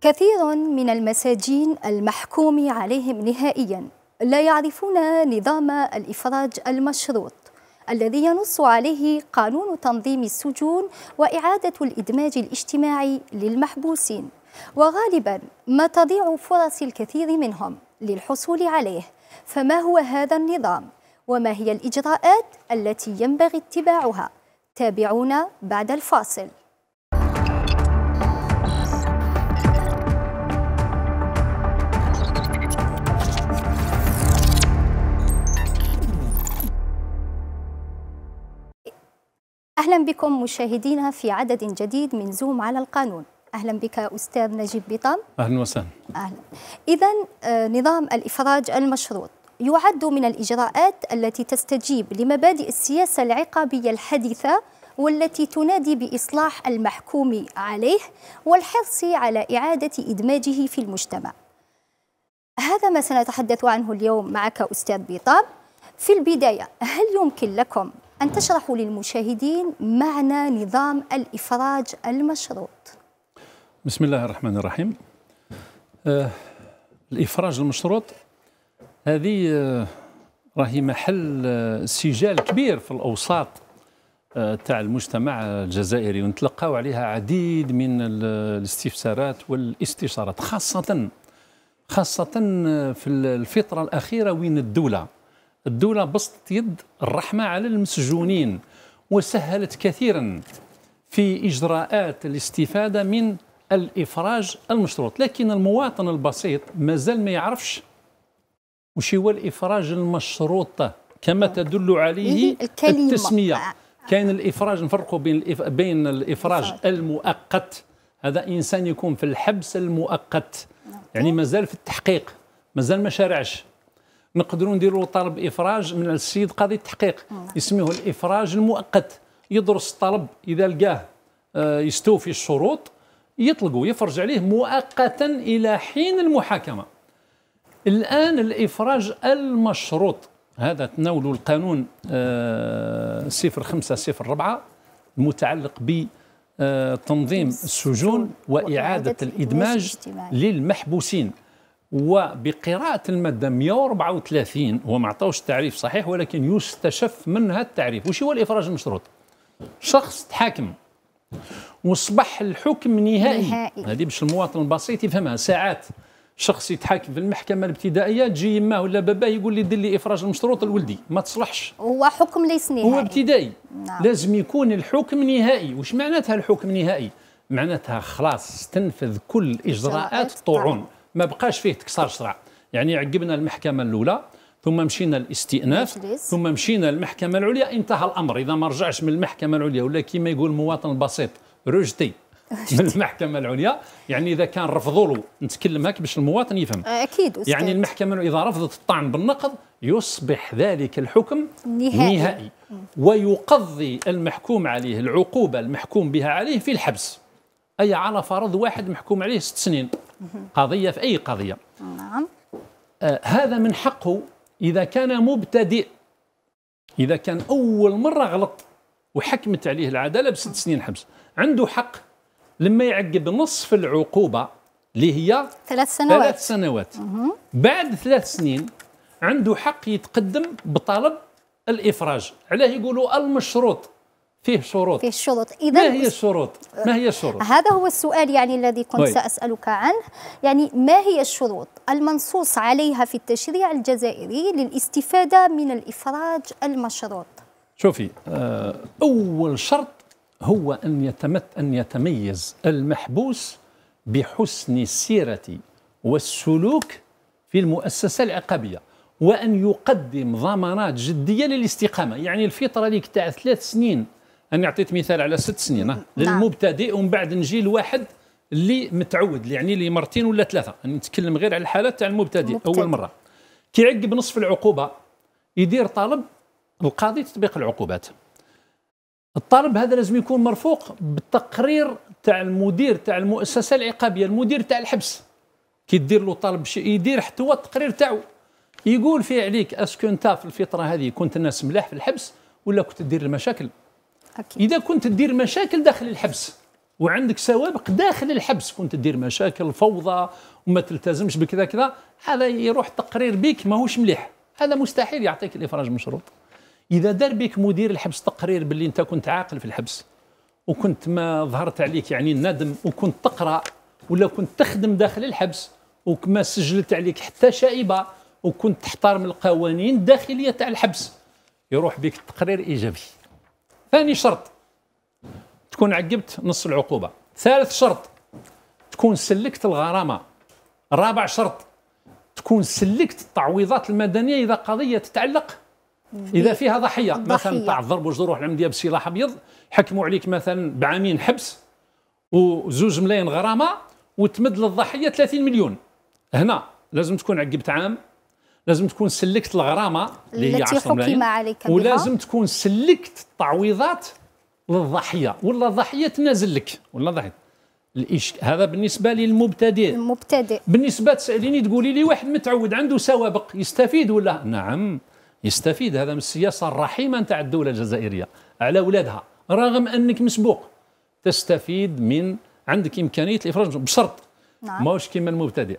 كثير من المساجين المحكوم عليهم نهائيا لا يعرفون نظام الإفراج المشروط الذي ينص عليه قانون تنظيم السجون وإعادة الإدماج الاجتماعي للمحبوسين وغالبا ما تضيع فرص الكثير منهم للحصول عليه فما هو هذا النظام وما هي الإجراءات التي ينبغي اتباعها تابعونا بعد الفاصل أهلا بكم مشاهدينا في عدد جديد من زوم على القانون أهلا بك أستاذ نجيب بيطام أهلا وسهلا أهلا إذا آه، نظام الإفراج المشروط يعد من الإجراءات التي تستجيب لمبادئ السياسة العقابية الحديثة والتي تنادي بإصلاح المحكوم عليه والحرص على إعادة إدماجه في المجتمع هذا ما سنتحدث عنه اليوم معك أستاذ بيطاب في البداية هل يمكن لكم أن تشرحوا للمشاهدين معنى نظام الإفراج المشروط بسم الله الرحمن الرحيم آه الإفراج المشروط هذه آه راهي محل آه سجال كبير في الأوساط آه، تاع المجتمع الجزائري ونتلقاو عليها عديد من الاستفسارات والاستشارات خاصة خاصة آه، في الفترة الأخيرة وين الدولة الدولة بسطت يد الرحمة على المسجونين وسهلت كثيرا في إجراءات الاستفادة من الإفراج المشروط لكن المواطن البسيط ما زال ما يعرفش وش هو الإفراج المشروط كما تدل عليه إيه، التسمية آه. كاين الافراج نفرقوا بين الإف... بين الافراج المؤقت هذا انسان يكون في الحبس المؤقت نعم. يعني مازال في التحقيق مازال ما شارعش نقدروا نديروا طلب افراج من السيد قاضي التحقيق آه. يسميه الافراج المؤقت يدرس الطلب اذا لقاه آه، يستوفي الشروط يطلقوا يفرج عليه مؤقتا الى حين المحاكمه الان الافراج المشروط هذا تناول القانون 0504 آه، المتعلق ب تنظيم السجون واعاده الادماج للمحبوسين وبقراءة المادة 134 هو ما عطاوش التعريف صحيح ولكن يستشف منها التعريف وش هو الإفراج المشروط شخص تحاكم وصبح الحكم نهائي هذه باش المواطن البسيط يفهمها ساعات شخص يتحاكم في المحكمه الابتدائيه تجي يماه ولا باباه يقول لي دير لي افراج المشروط لولدي ما تصلحش هو حكم ليس نهائي هو ابتدائي نعم. لازم يكون الحكم نهائي وش معناتها الحكم نهائي معناتها خلاص استنفذ كل اجراءات الطعون ما بقاش فيه تكسار شرع يعني عقبنا المحكمه الاولى ثم مشينا الاستئناف ثم مشينا المحكمه العليا انتهى الامر اذا ما رجعش من المحكمه العليا ولا كما يقول المواطن البسيط رجتي من المحكمه العليا يعني اذا كان رفضوا له نتكلم هكا باش المواطن يفهم آه، اكيد أستاذ. يعني المحكمه اذا رفضت الطعن بالنقض يصبح ذلك الحكم نهائي, نهائي. ويقضي المحكوم عليه العقوبه المحكوم بها عليه في الحبس اي على فرض واحد محكوم عليه ست سنين قضية في أي قضية نعم آه، هذا من حقه إذا كان مبتدئ إذا كان أول مرة غلط وحكمت عليه العدالة بست سنين حبس عنده حق لما يعقب نصف العقوبة اللي هي ثلاث سنوات ثلاث سنوات بعد ثلاث سنين عنده حق يتقدم بطلب الإفراج علاه يقولوا المشروط فيه شروط فيه شروط اذا ما هي الشروط ما هي الشروط هذا هو السؤال يعني الذي كنت بي. طيب. ساسالك عنه يعني ما هي الشروط المنصوص عليها في التشريع الجزائري للاستفاده من الافراج المشروط شوفي آه، اول شرط هو ان يتمت ان يتميز المحبوس بحسن السيره والسلوك في المؤسسه العقابيه وان يقدم ضمانات جديه للاستقامه يعني الفتره ليك تاع ثلاث سنين انا عطيت مثال على ست سنين نعم. للمبتدئ ومن بعد نجي لواحد اللي متعود يعني اللي مرتين ولا ثلاثه نتكلم غير على الحالات تاع المبتدئ اول مره كيعقب نصف العقوبه يدير طالب القاضي تطبيق العقوبات الطالب هذا لازم يكون مرفوق بالتقرير تاع المدير تاع المؤسسه العقابيه المدير تاع الحبس كيدير له شيء يدير حتى هو التقرير تاعو يقول فيه عليك اسكو انت في الفتره هذه كنت الناس ملاح في الحبس ولا كنت دير المشاكل أكيد. اذا كنت تدير مشاكل داخل الحبس وعندك سوابق داخل الحبس كنت تدير مشاكل فوضى وما تلتزمش بكذا كذا هذا يروح تقرير بك ماهوش مليح هذا مستحيل يعطيك الافراج مشروط اذا دار بك مدير الحبس تقرير باللي انت كنت عاقل في الحبس وكنت ما ظهرت عليك يعني الندم وكنت تقرا ولا كنت تخدم داخل الحبس وما سجلت عليك حتى شائبه وكنت تحترم القوانين الداخليه تاع الحبس يروح بك تقرير ايجابي ثاني شرط تكون عقبت نص العقوبه ثالث شرط تكون سلكت الغرامه رابع شرط تكون سلكت التعويضات المدنيه اذا قضيه تتعلق اذا فيها ضحيه, ضحية. مثلا تاع الضرب وجروح العمديه بسلاح ابيض حكموا عليك مثلا بعامين حبس وزوج ملايين غرامه وتمد للضحيه 30 مليون هنا لازم تكون عقبت عام لازم تكون سلكت الغرامه اللي هي 10 ملايين عليك ولازم تكون سلكت التعويضات للضحيه ولا الضحيه تنازل لك ولا ضحيه الإش... هذا بالنسبه للمبتدئ المبتدئ بالنسبه تساليني تقولي لي واحد متعود عنده سوابق يستفيد ولا نعم يستفيد هذا من السياسه الرحيمه نتاع الدوله الجزائريه على اولادها رغم انك مسبوق تستفيد من عندك امكانيه الافراج بشرط نعم ماهوش كيما المبتدئ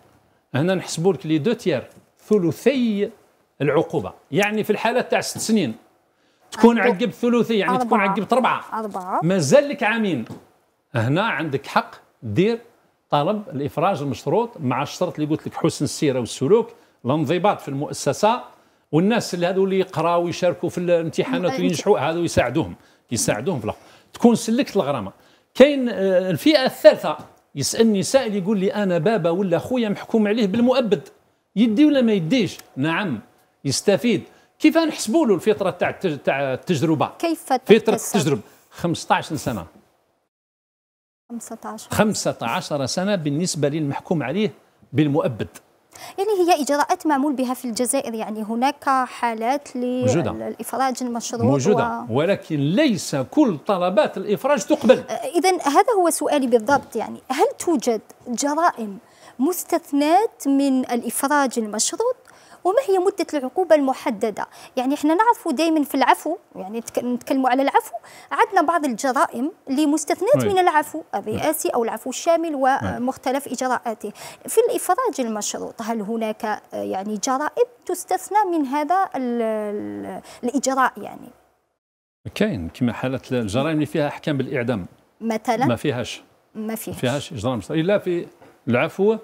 هنا نحسبوا لك لي دو تيار ثلثي العقوبه يعني في الحاله تاع ست سنين تكون عقبت ثلثي يعني أربعة. تكون عقبت ربعه أربعة مازال لك عامين هنا عندك حق دير طلب الافراج المشروط مع الشرط اللي قلت لك حسن السيره والسلوك الانضباط في المؤسسه والناس اللي هذو اللي يقراوا ويشاركوا في الامتحانات وينجحوا هذو يساعدوهم يساعدوهم في تكون سلكت الغرامه كاين آه، الفئه الثالثه يسالني سائل يقول لي انا بابا ولا خويا محكوم عليه بالمؤبد يدي ولا ما يديش نعم يستفيد كيف نحسبوا له الفتره تاع تاع التجربه كيف فتره التجربه 15 سنه 15 15 سنه بالنسبه للمحكوم عليه بالمؤبد يعني هي اجراءات معمول بها في الجزائر يعني هناك حالات للافراج المشروط موجوده و... ولكن ليس كل طلبات الافراج تقبل اذا هذا هو سؤالي بالضبط يعني هل توجد جرائم مستثنات من الإفراج المشروط وما هي مدة العقوبة المحددة يعني احنا نعرفوا دائما في العفو يعني نتكلموا على العفو عدنا بعض الجرائم اللي مستثنات نعم. من العفو الرئاسي نعم. أو العفو الشامل نعم. ومختلف إجراءاته في الإفراج المشروط هل هناك يعني جرائم تستثنى من هذا الـ الـ الإجراء يعني كاين كما حالة الجرائم اللي فيها أحكام بالإعدام مثلا ما فيهاش ما فيهاش ما فيهاش إجرام إلا في العفو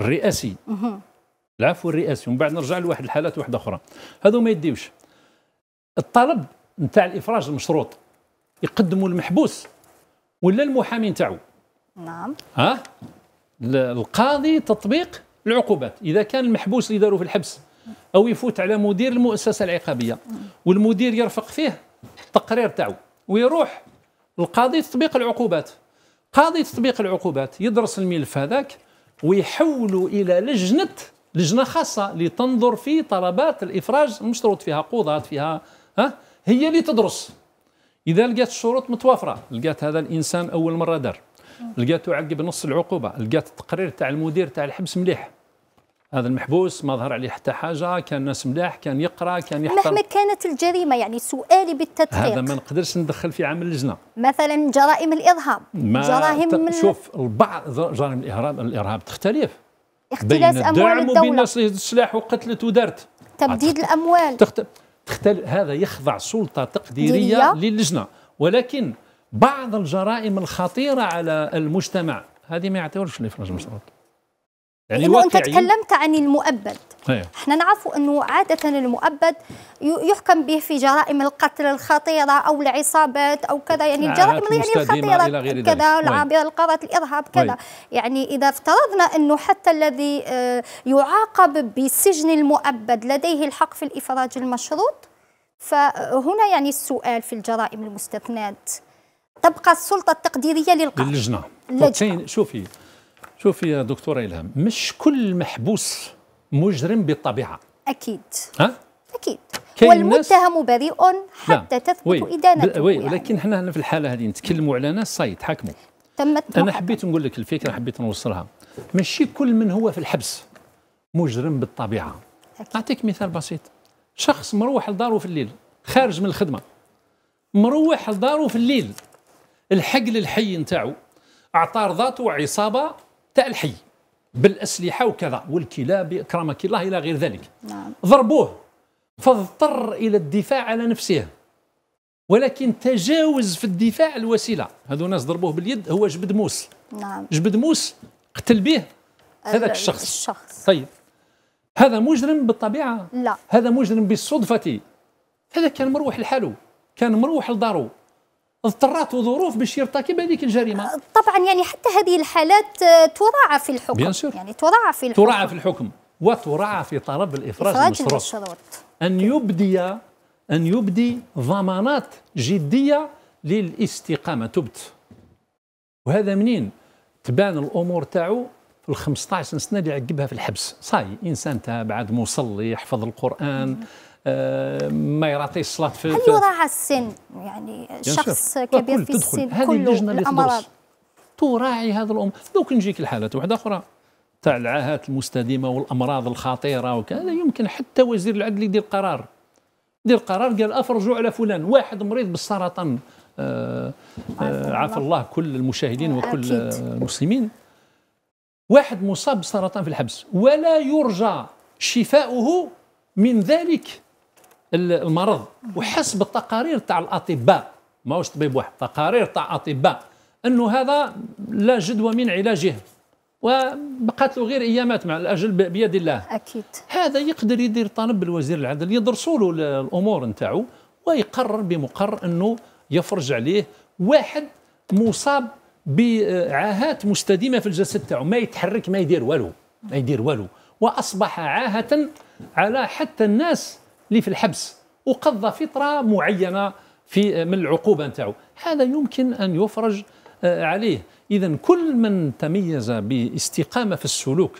الرئاسي العفو الرئاسي ومن بعد نرجع لواحد الحالات واحده اخرى هذو ما يديوش الطلب نتاع الافراج المشروط يقدموا المحبوس ولا المحامي نتاعو نعم ها القاضي تطبيق العقوبات اذا كان المحبوس اللي داروا في الحبس او يفوت على مدير المؤسسه العقابيه والمدير يرفق فيه التقرير تاعو ويروح القاضي تطبيق العقوبات قاضي تطبيق العقوبات يدرس الملف هذاك ويحولوا الى لجنه لجنه خاصه لتنظر في طلبات الافراج المشروط فيها قضاة فيها ها هي اللي تدرس اذا لقات الشروط متوافره لقات هذا الانسان اول مره دار لقاتو عقب نص العقوبه لقات التقرير تاع المدير تاع الحبس مليح هذا المحبوس ما ظهر عليه حتى حاجه كان ناس ملاح كان يقرا كان يحفظ مهما كانت الجريمه يعني سؤالي بالتدقيق هذا ما نقدرش ندخل في عمل اللجنه مثلا جرائم الارهاب جرائم ت... شوف البعض جرائم الارهاب الارهاب تختلف اختلاس اموال الدولة بين الناس السلاح وقتلت ودارت تبديد الاموال تخت... تختل... هذا يخضع سلطه تقديريه للجنه ولكن بعض الجرائم الخطيره على المجتمع هذه ما يعتبرش الافراج المشروط يعني إنه أنت تكلمت عن المؤبد هي. أيوه. احنا نعرف أنه عادة المؤبد يحكم به في جرائم القتل الخطيرة أو العصابات أو كذا يعني نعم، الجرائم يعني الخطيرة كذا العابرة طيب. القارات الإرهاب كذا طيب. يعني إذا افترضنا أنه حتى الذي آه، يعاقب بسجن المؤبد لديه الحق في الإفراج المشروط فهنا يعني السؤال في الجرائم المستثنات تبقى السلطة التقديرية للقاضي للجنة شوفي شوفي يا دكتورة إلهام مش كل محبوس مجرم بالطبيعة أكيد ها؟ أكيد والمتهم بريء نعم. حتى تثبت إدانته وي. يعني. ولكن احنا هنا في الحالة هذه نتكلموا على ناس صايد حكموا تمت أنا حبيت نقول لك الفكرة حبيت نوصلها ماشي كل من هو في الحبس مجرم بالطبيعة أعطيك مثال بسيط شخص مروح لداره في الليل خارج من الخدمة مروح لداره في الليل الحقل الحي نتاعو اعطى رضاته عصابة تاع الحي بالاسلحه وكذا والكلاب اكرمك الله الى غير ذلك نعم. ضربوه فاضطر الى الدفاع على نفسه ولكن تجاوز في الدفاع الوسيله هذو ناس ضربوه باليد هو جبد موس نعم جبد موس قتل به هذاك الشخص الشخص طيب هذا مجرم بالطبيعه لا هذا مجرم بالصدفه هذا كان مروح لحاله كان مروح لدارو اضطرات ظروف باش يرتكب هذيك الجريمه طبعا يعني حتى هذه الحالات آه، تراعى في الحكم بيان سور. يعني تراعى في الحكم تراعى في الحكم وتراعى في طلب الافراج المشروط الشروط ان يبدي ان يبدي ضمانات جديه للاستقامه تبت وهذا منين تبان الامور تاعو في ال 15 سنه اللي عقبها في الحبس صاي انسان تاع بعد مصلي يحفظ القران آه، ما يعطيش الصلاه في هل يراعى السن يعني شخص كبير في السن هذه اللجنه اللي تدرس تراعي هذا الامر دوك نجيك الحالة واحده اخرى تاع العاهات المستديمه والامراض الخطيره وكذا يمكن حتى وزير العدل يدير قرار يدير قرار قال افرجوا على فلان واحد مريض بالسرطان آه آه عاف الله كل المشاهدين وكل المسلمين واحد مصاب بالسرطان في الحبس ولا يرجى شفاؤه من ذلك المرض وحسب التقارير تاع الاطباء ماهوش طبيب واحد تقارير تاع اطباء انه هذا لا جدوى من علاجه وبقات له غير ايامات مع الاجل بيد الله اكيد هذا يقدر يدير طلب بالوزير العدل يدرسوا له الامور نتاعو ويقرر بمقر انه يفرج عليه واحد مصاب بعاهات مستديمه في الجسد تاعو ما يتحرك ما يدير والو ما يدير والو واصبح عاهه على حتى الناس اللي في الحبس وقضى فتره معينه في من العقوبه نتاعو هذا يمكن ان يفرج آه، عليه اذا كل من تميز باستقامه في السلوك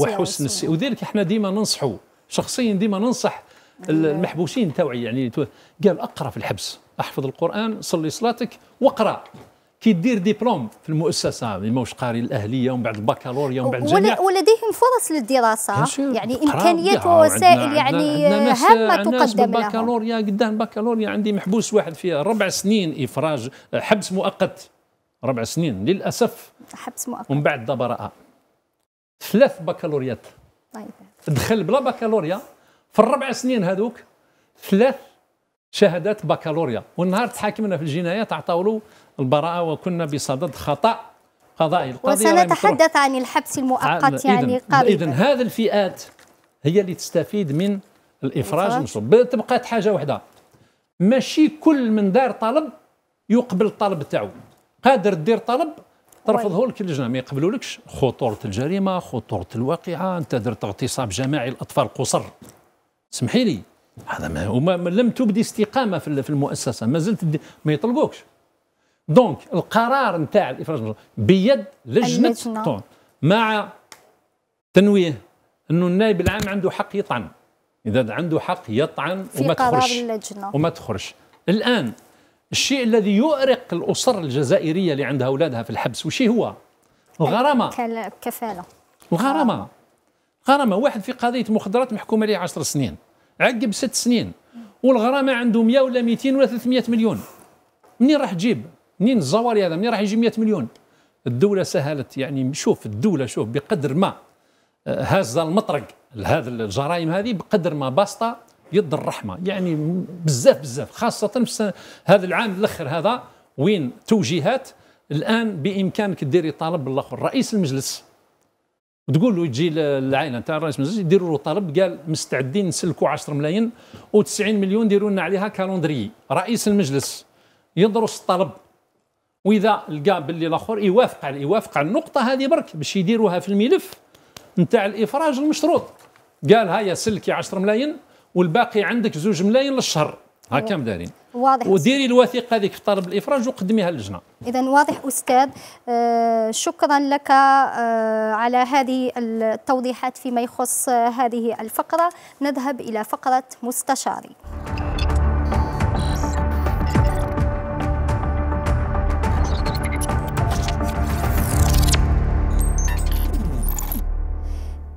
وحسن السير وذلك احنا ديما ننصحوا شخصيا ديما ننصح آه. المحبوسين توعي يعني قال اقرا في الحبس احفظ القران صلي صلاتك واقرا كيدير ديبلوم في المؤسسه اللي ماهوش قاري الاهليه ومن بعد البكالوريا ومن بعد الجامعه ولديهم فرص للدراسه يعني امكانيات ووسائل يعني هامه تقدم لهم البكالوريا قدام البكالوريا عندي محبوس واحد فيها ربع سنين افراج حبس مؤقت ربع سنين للاسف حبس مؤقت ومن بعد براءه ثلاث بكالوريات طيب دخل بلا بكالوريا في الربع سنين هذوك ثلاث شهادات بكالوريا والنهار تحاكمنا في الجنايات عطاولو البراءه وكنا بصدد خطا قضائي القضيه وسنتحدث عن الحبس المؤقت يعني قبل اذا هذه الفئات هي اللي تستفيد من الافراج المصوب تبقى حاجه واحده ماشي كل من دار طلب يقبل الطلب تاعو قادر دير طلب ترفضه لك اللجنه ما يقبلولكش خطوره الجريمه خطوره الواقعه انت درت اغتصاب جماعي الاطفال قصر سمحي لي هذا ما لم تبدي استقامه في المؤسسه ما زلت ما يطلقوكش دونك القرار نتاع الافراج بيد لجنه الطعن مع تنويه انه النائب العام عنده حق يطعن اذا عنده حق يطعن وما تخرج اللجنة. وما تخرجش الان الشيء الذي يؤرق الاسر الجزائريه اللي عندها اولادها في الحبس وش هو الغرامه الكفاله الغرامه غرامه واحد في قضيه مخدرات محكوم عليه 10 سنين عقب ست سنين والغرامه عنده 100 ولا 200 ولا 300 مليون منين راح تجيب منين الزواري هذا منين راح يجي 100 مليون الدوله سهلت يعني شوف الدوله شوف بقدر ما هازه المطرق لهذا الجرائم هذه بقدر ما باسطه يد الرحمه يعني بزاف بزاف خاصه في هذا العام الاخر هذا وين توجيهات الان بامكانك تديري طلب الاخر رئيس المجلس تقول له تجي للعائلة نتاع رئيس المجلس يديروا له طلب قال مستعدين نسلكوا 10 ملايين و90 مليون ديروا لنا عليها كالوندري رئيس المجلس يدرس الطلب واذا لقى باللي الاخر يوافق على يوافق على النقطه هذه برك باش يديروها في الملف نتاع الافراج المشروط قال هيا سلكي 10 ملايين والباقي عندك زوج ملايين للشهر هكا مدارين واضح وديري الوثيقه هذيك في طلب الافراج وقدميها للجنه اذا واضح استاذ آه، شكرا لك آه، على هذه التوضيحات فيما يخص آه، هذه الفقره نذهب الى فقره مستشاري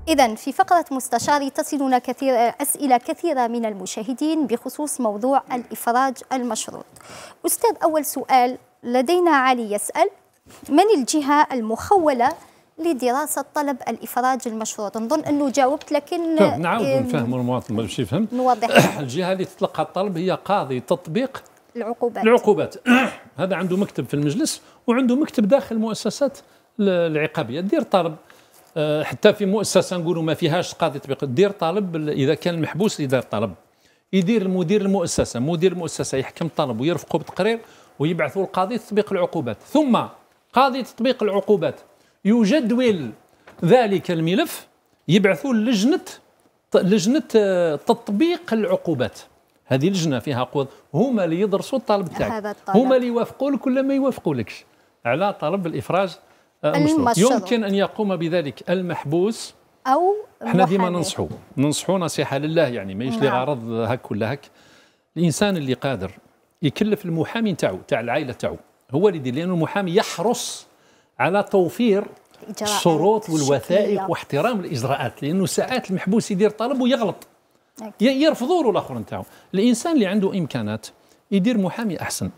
إذا في فقرة مستشاري تصلنا كثير أسئلة كثيرة من المشاهدين بخصوص موضوع الإفراج المشروط. أستاذ أول سؤال لدينا علي يسأل من الجهة المخولة لدراسة طلب الإفراج المشروط نظن أنه جاوبت لكن نعاود نفهم نعم، المواطن باش يفهم نوضح الجهة اللي تطلقها الطلب هي قاضي تطبيق العقوبات العقوبات هذا عنده مكتب في المجلس وعنده مكتب داخل المؤسسات العقابية دير طلب آه، حتى في مؤسسه نقولوا ما فيهاش قاضي تطبيق دير طالب اذا كان المحبوس يدير طلب يدير مدير المؤسسه مدير المؤسسه يحكم الطلب ويرفقه بتقرير ويبعثوا القاضي تطبيق العقوبات ثم قاضي تطبيق العقوبات يجدول ذلك الملف يبعثوا لجنه لجنه آه، تطبيق العقوبات هذه لجنه فيها قوض هما اللي يدرسوا الطلب تاعك هما اللي يوافقوا لك ولا ما يوافقوا لكش على طلب الافراج آه، المشروع يمكن أن يقوم بذلك المحبوس أو احنا ديما ننصحوا ننصحوا نصيحة لله يعني ماهيش لغرض نعم. هك ولا هك الإنسان اللي قادر يكلف المحامي نتاعو تاع العائلة نتاعو هو اللي يدير لأنه المحامي يحرص على توفير الشروط والوثائق واحترام الإجراءات لأنه ساعات المحبوس يدير طلب ويغلط يرفضوا له الآخر نتاعو الإنسان اللي عنده إمكانات يدير محامي أحسن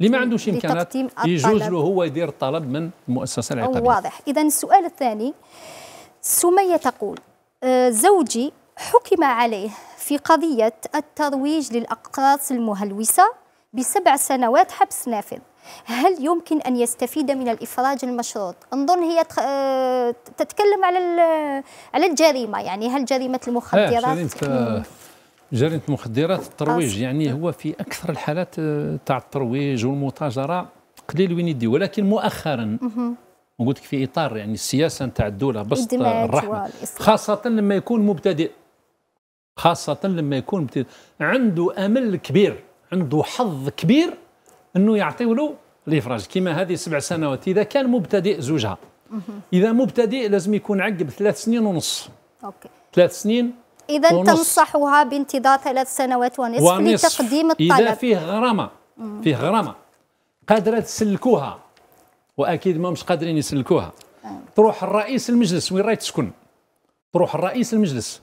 اللي ما عندوش امكانات يجوز له هو يدير طلب من المؤسسه العقابيه واضح اذا السؤال الثاني سميه تقول آه، زوجي حكم عليه في قضيه الترويج للاقراص المهلوسه بسبع سنوات حبس نافذ هل يمكن أن يستفيد من الإفراج المشروط؟ نظن هي آه، تتكلم على على الجريمة يعني هل جريمة آه، المخدرات؟ جريمة جريمه مخدرات الترويج يعني هو في اكثر الحالات آه، تاع الترويج والمتاجره قليل وين يدي ولكن مؤخرا وقلت لك في اطار يعني السياسه نتاع الدوله بسط الرحمه خاصه لما يكون مبتدئ خاصه لما يكون مبتدئ عنده امل كبير عنده حظ كبير انه يعطيو له الافراج كما هذه سبع سنوات اذا كان مبتدئ زوجها اذا مبتدئ لازم يكون عقب ثلاث سنين ونص اوكي ثلاث سنين إذا تنصحها بانتظار ثلاث سنوات ونصف, ونصف لتقديم الطلب إذا فيه غرامة فيه غرامة قادرة تسلكوها وأكيد ما مش قادرين يسلكوها تروح الرئيس المجلس وين راهي تسكن تروح الرئيس المجلس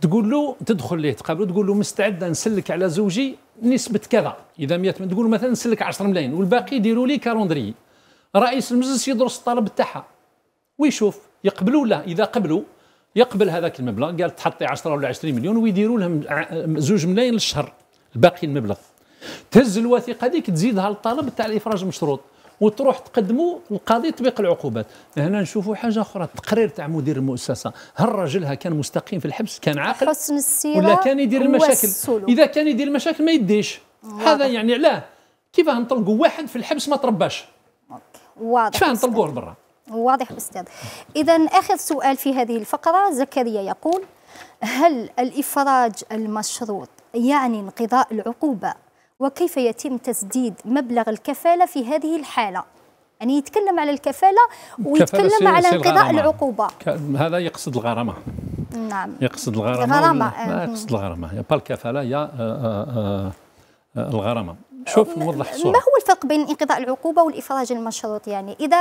تقول له تدخل ليه تقابله تقول له مستعد نسلك على زوجي نسبه كذا اذا 100 تقول له مثلا نسلك 10 ملايين والباقي يديروا لي كالوندري رئيس المجلس يدرس الطلب تاعها ويشوف يقبلوا ولا اذا قبلوا يقبل هذاك المبلغ قال تحطي 10 ولا 20 مليون ويديروا لهم زوج ملايين للشهر الباقي المبلغ تهز الوثيقه هذيك تزيدها للطلب تاع الافراج المشروط وتروح تقدموا القاضي تطبيق العقوبات هنا نشوفوا حاجه اخرى التقرير تاع مدير المؤسسه هل راجلها كان مستقيم في الحبس كان عاقل حسن السيره ولا كان يدير المشاكل اذا كان يدير المشاكل ما يديش هذا يعني علاه كيفاه نطلقوا واحد في الحبس ما ترباش واضح كيفاه نطلقوه لبرا واضح أستاذ إذا آخر سؤال في هذه الفقرة زكريا يقول هل الإفراج المشروط يعني انقضاء العقوبة وكيف يتم تسديد مبلغ الكفالة في هذه الحالة يعني يتكلم على الكفالة ويتكلم على انقضاء العقوبة هذا يقصد الغرامة نعم يقصد الغرامة, الغرامة. ما يقصد الغرامة يا الكفالة يا آه، آه، آه، الغرامة شوف نوضح الصورة ما هو الفرق بين انقضاء العقوبة والإفراج المشروط يعني إذا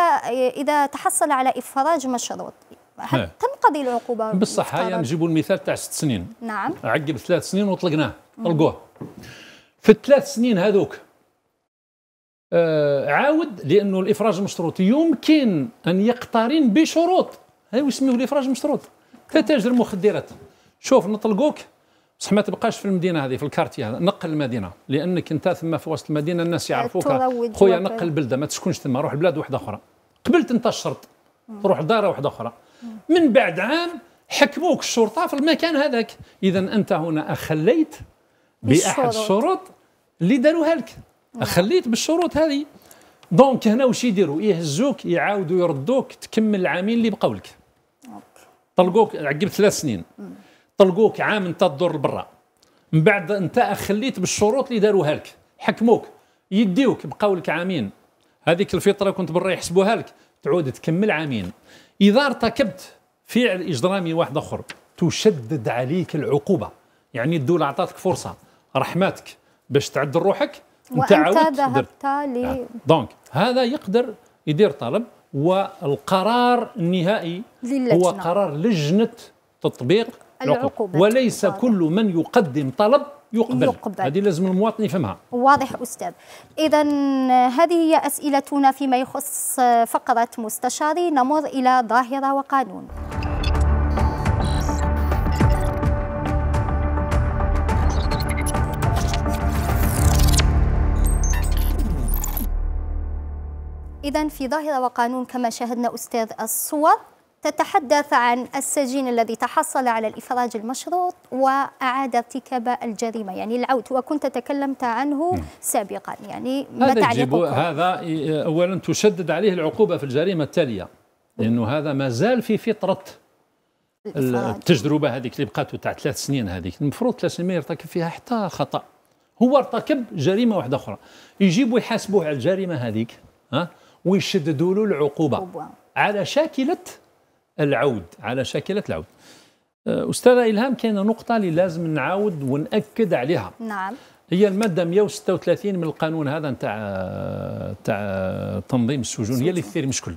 إذا تحصل على إفراج مشروط هل نعم. تنقضي العقوبة بالصحة هيا يعني نجيبوا المثال تاع ست سنين نعم عقب ثلاث سنين وطلقناه طلقوه في الثلاث سنين هذوك آه عاود لأنه الإفراج المشروط يمكن أن يقترن بشروط هذا يسميه الإفراج المشروط طيب. تتاجر مخدرات شوف نطلقوك بصح ما تبقاش في المدينه هذه في الكارتي هذا نقل المدينه لانك انت ثم في وسط المدينه الناس يعرفوك خويا نقل البلده ما تسكنش ثم روح لبلاد واحده اخرى قبلت انت الشرط روح لدار واحده اخرى من بعد عام حكموك الشرطه في المكان هذاك اذا انت هنا اخليت باحد الشروط اللي داروها لك اخليت بالشروط هذه دونك هنا واش يديروا يهزوك يعاودوا يردوك تكمل العامين اللي بقاولك لك طلقوك عقب ثلاث سنين طلقوك عام انت تدور لبرا من بعد انت خليت بالشروط اللي داروها لك حكموك يديوك بقاو لك عامين هذيك الفطره كنت برا يحسبوها لك تعود تكمل عامين اذا ارتكبت فعل اجرامي واحد اخر تشدد عليك العقوبه يعني الدوله عطاتك فرصه رحمتك باش تعدل روحك وانت عاودت ذهبت لي نعم. دونك هذا يقدر يدير طلب والقرار النهائي هو قرار لجنه تطبيق العقوبات وليس وضع. كل من يقدم طلب يقبل, يقبل. هذه لازم المواطن يفهمها واضح أستاذ إذا هذه هي أسئلتنا فيما يخص فقرة مستشاري نمر إلى ظاهرة وقانون إذا في ظاهرة وقانون كما شاهدنا أستاذ الصور تتحدث عن السجين الذي تحصل على الإفراج المشروط وأعاد ارتكاب الجريمة يعني العود وكنت تكلمت عنه نعم. سابقا يعني ما هذا, هذا أولا تشدد عليه العقوبة في الجريمة التالية لأنه نعم. هذا ما زال في فطرة التجربة هذيك اللي بقات تاع ثلاث سنين هذيك المفروض ثلاث سنين ما يرتكب فيها حتى خطأ هو ارتكب جريمة واحدة أخرى يجيبوا يحاسبوه على الجريمة هذيك ها ويشددوا له العقوبة على شاكلة العود على شاكله العود آه، استاذه الهام كاينه نقطه اللي لازم نعاود وناكد عليها نعم هي الماده 136 من القانون هذا نتاع آه، تاع تنظيم السجون هي اللي تثير مشكل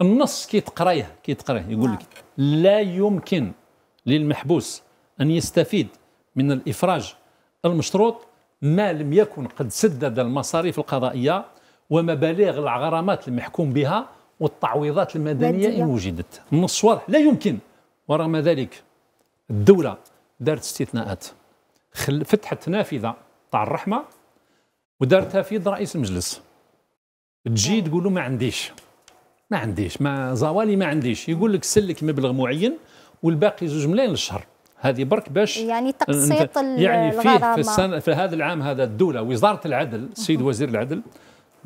النص كي تقرايه كي تقرايه يقول لك نعم. لا يمكن للمحبوس ان يستفيد من الافراج المشروط ما لم يكن قد سدد المصاريف القضائيه ومبالغ الغرامات المحكوم بها والتعويضات المدنية إن وجدت النص واضح لا يمكن ورغم ذلك الدولة دارت استثناءات فتحت نافذة تاع الرحمة ودارتها في يد رئيس المجلس تجي تقول له ما عنديش ما عنديش ما زوالي ما عنديش يقول لك سلك مبلغ معين والباقي زوج ملايين للشهر هذه برك باش يعني تقسيط يعني فيه في, السنة في هذا العام هذا الدولة وزارة العدل السيد وزير العدل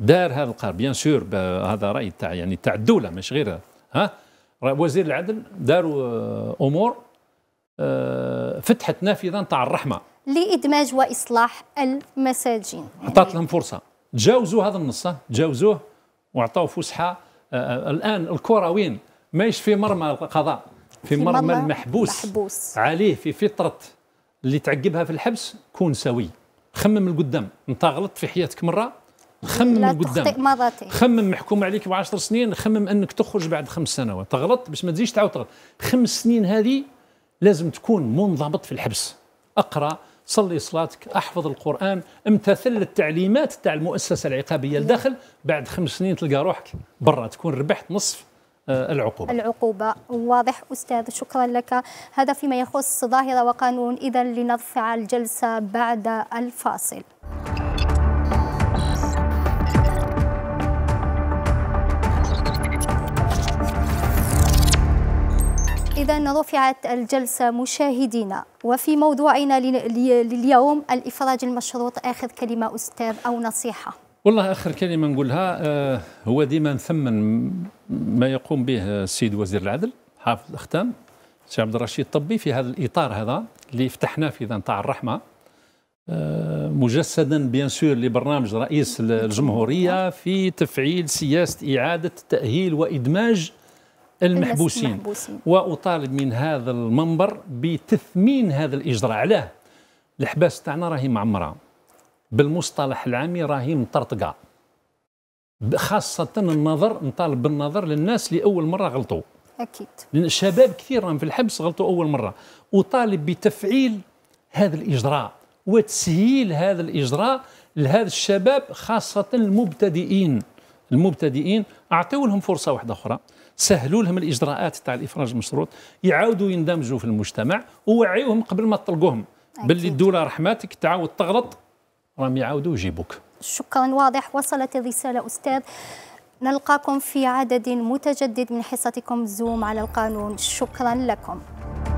دار هذا القرار بيان سور هذا راي تاع يعني تاع الدوله مش غير ها وزير العدل داروا آه، امور آه، فتحت نافذه تاع الرحمه لادماج واصلاح المساجين عطات يعني لهم فرصه تجاوزوا هذا النص تجاوزوه واعطوه فسحه آه، الان الكره وين ماهيش في مرمى القضاء في, في مرمى المحبوس محبوس. عليه في فطره اللي تعقبها في الحبس كون سوي خمم القدام انت غلطت في حياتك مره خمم قدام خمم محكوم عليك ب 10 سنين خمم انك تخرج بعد خمس سنوات تغلط باش ما تزيدش تعاود تغلط خمس سنين هذه لازم تكون منضبط في الحبس اقرا صلي صلاتك احفظ القران امتثل التعليمات تاع المؤسسه العقابيه لداخل بعد خمس سنين تلقى روحك برا تكون ربحت نصف آه، العقوبة العقوبة واضح أستاذ شكرا لك هذا فيما يخص ظاهرة وقانون إذا لنرفع الجلسة بعد الفاصل إذا رفعت الجلسة مشاهدينا وفي موضوعنا لليوم الإفراج المشروط آخر كلمة أستاذ أو نصيحة والله آخر كلمة نقولها آه، هو ديما نثمن ما يقوم به السيد وزير العدل حافظ الأختام سي عبد الرشيد الطبي في هذا الإطار هذا اللي فتحناه في نتاع الرحمة آه، مجسدا بيان سور لبرنامج رئيس الجمهورية في تفعيل سياسة إعادة تأهيل وإدماج المحبوسين, المحبوسين. واطالب من هذا المنبر بتثمين هذا الاجراء علاه الحباس تاعنا راهي معمره بالمصطلح العامي راهي مطرطقه خاصه النظر نطالب بالنظر للناس اللي اول مره غلطوا اكيد لان الشباب كثير راهم في الحبس غلطوا اول مره اطالب بتفعيل هذا الاجراء وتسهيل هذا الاجراء لهذا الشباب خاصه المبتدئين المبتدئين اعطيو لهم فرصه واحده اخرى سهلوا لهم الاجراءات تاع الافراج المشروط يعاودوا يندمجوا في المجتمع ووعيوهم قبل ما تطلقوهم باللي الدوله رحماتك تعاود تغلط راهم يعاودوا يجيبوك شكرا واضح وصلت الرساله استاذ نلقاكم في عدد متجدد من حصتكم زوم على القانون شكرا لكم